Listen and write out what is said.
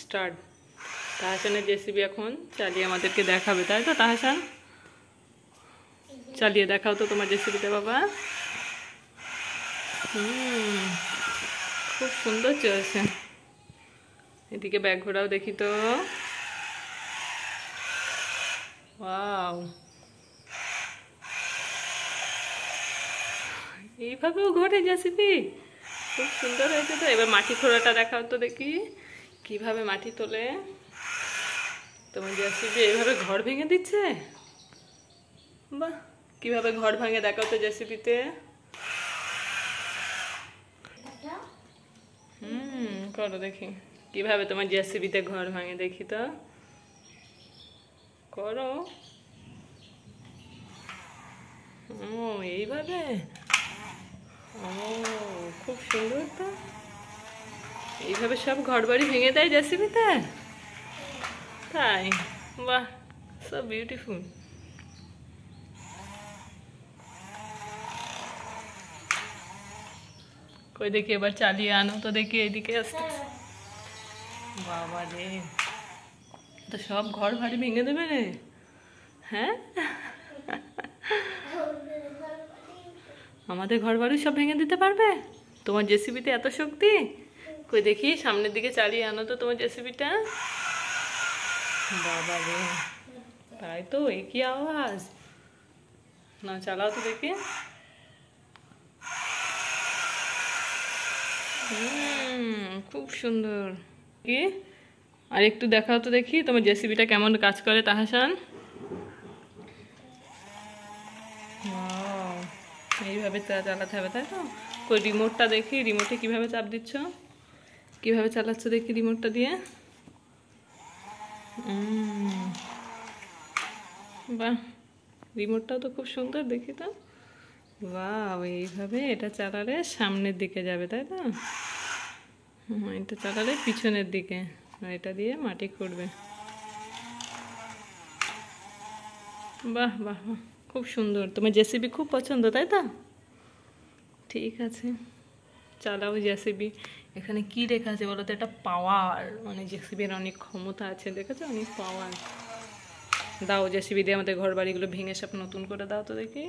start তাহাসানের JCB এখন চালিয়ে আমাদেরকে দেখাবে তাই তো তাহাসান চালিয়ে দেখাও তো তোমার জেসিবিতে বাবা হুম খুব সুন্দর চলছে এদিকে ব্যাগ ঘোরাও দেখি তো এইভাবেও ঘোরে জেসিপি খুব সুন্দর হয়েছে তো এবার মাটি খোঁড়াটা দেখাও তো দেখি কিভাবে মাটি তোলে তোমার জেসিবি এইভাবে ঘর ভেঙে দিচ্ছে বা কিভাবে ঘর ভাঙে দেখাও তো জেসিপিতে হুম করো দেখি কিভাবে তোমার জেসিপিতে ঘর ভাঙে দেখি তো করো ও এইভাবে ও খুব সুন্দর তো এইভাবে সব ঘর বাড়ি ভেঙে দেয় জেসিবিতে তাই বাহ সো বিউটিফুল কই দেখি এবার চালিয়ে আনো তো দেখি এদিকে আসতে বাবা রে তো সব ঘর বাড়ি ভেঙে দেবে রে হ্যাঁ আমাদের ঘর বাড়ি সব ভেঙে দিতে পারবে তোমার জেসিবিতে এত শক্তি কই দেখি সামনের দিকে চালিয়ে আনো তো তোমার জেসিপিটা বাবা রে তাই তো এ কি আওয়াজ না চালাও তো দেখি খুব সুন্দর কি আর একটু দেখাও তো দেখি তোমার জেসিপিটা কেমন কাজ করে তাহাসান এইভাবে চালাতে হবে তাই তো কই রিমোটটা দেখি রিমোটে কিভাবে চাপ দিচ্ছ কীভাবে চালাচ্ছ দেখি রিমোটটা দিয়ে বাহ রিমোটটাও তো খুব সুন্দর দেখি তো বাহ এইভাবে এটা চালালে সামনের দিকে যাবে তাই তো এটা চালালে পিছনের দিকে আর এটা দিয়ে মাটি করবে বাহ বাহ বাহ খুব সুন্দর তোমার জেসিবি খুব পছন্দ তাই তো ঠিক আছে চালাও জেসিবি এখানে কি লেখা আছে বলতো এটা পাওয়ার মানে জেসিবির অনেক ক্ষমতা আছে দেখেছো অনেক পাওয়ার দাও জেসিবি দিয়ে আমাদের ঘর বাড়িগুলো ভেঙে সব নতুন করে দাও তো দেখি